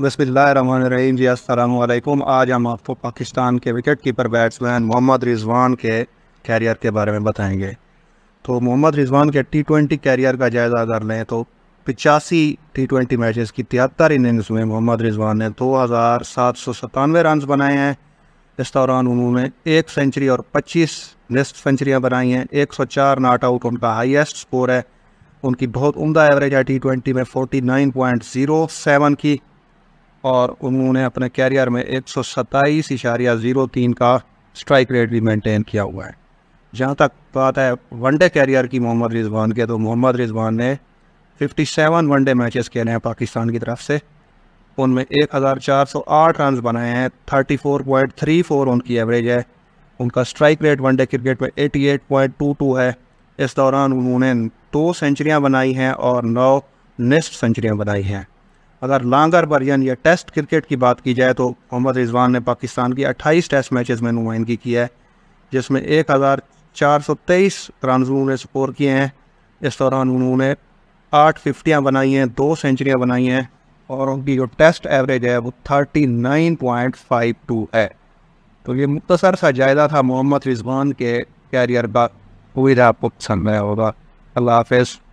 बसमीम जी आज हम आपको पाकिस्तान के wicket keeper batsman Mohammad Rizwan के कैरियर के बारे में बताएंगे तो मोहम्मद रिजवान के टी ट्वेंटी कैरियर का जायज़ा अगर लें तो पिचासी टी ट्वेंटी मैचेस की तिहत्तर इनिंग्स में मोहम्मद रिजवान ने दो हज़ार सात सौ सतानवे रन बनाए हैं इस दौरान उन्होंने एक सेंचुरी और पच्चीस नेस्ट सेंचुरियाँ बनाई हैं एक सौ चार नाट आउट उनका हाइस्ट स्कोर है उनकी बहुत उमदा एवरेज है टी ट्वेंटी में forty nine point zero seven की और उन्होंने अपने कैरियर में एक सौ सत्ताईस ज़ीरो तीन का स्ट्राइक रेट भी मेंटेन किया हुआ है जहाँ तक बात है वनडे कैरियर की मोहम्मद रिजवान के तो मोहम्मद रिजवान ने 57 वनडे मैचेस खेले हैं पाकिस्तान की तरफ से उनमें 1408 रन बनाए हैं 34.34 उनकी एवरेज है उनका स्ट्राइक रेट वनडे क्रिकेट में 88.22 है इस दौरान उन्होंने दो सेंचुरियाँ बनाई हैं और नौ नेस्ट सेंचुरियाँ बनाई हैं अगर लांगर बर्जन या टेस्ट क्रिकेट की बात की जाए तो मोहम्मद रिजवान ने पाकिस्तान की 28 टेस्ट मैचेस में नुमाइंदगी की है जिसमें एक हज़ार चार सौ तेईस रन उन्होंने स्कोर किए हैं इस दौरान उन्होंने आठ फिफ्टियाँ बनाई हैं दो सेंचुरियाँ बनाई हैं और उनकी जो टेस्ट एवरेज है वो thirty nine point five two है तो ये मुख्तसर सा जायदा था मोहम्मद रिजवान के कैरियर का उम्मीद आपको पसंद आया होगा अल्लाह हाफ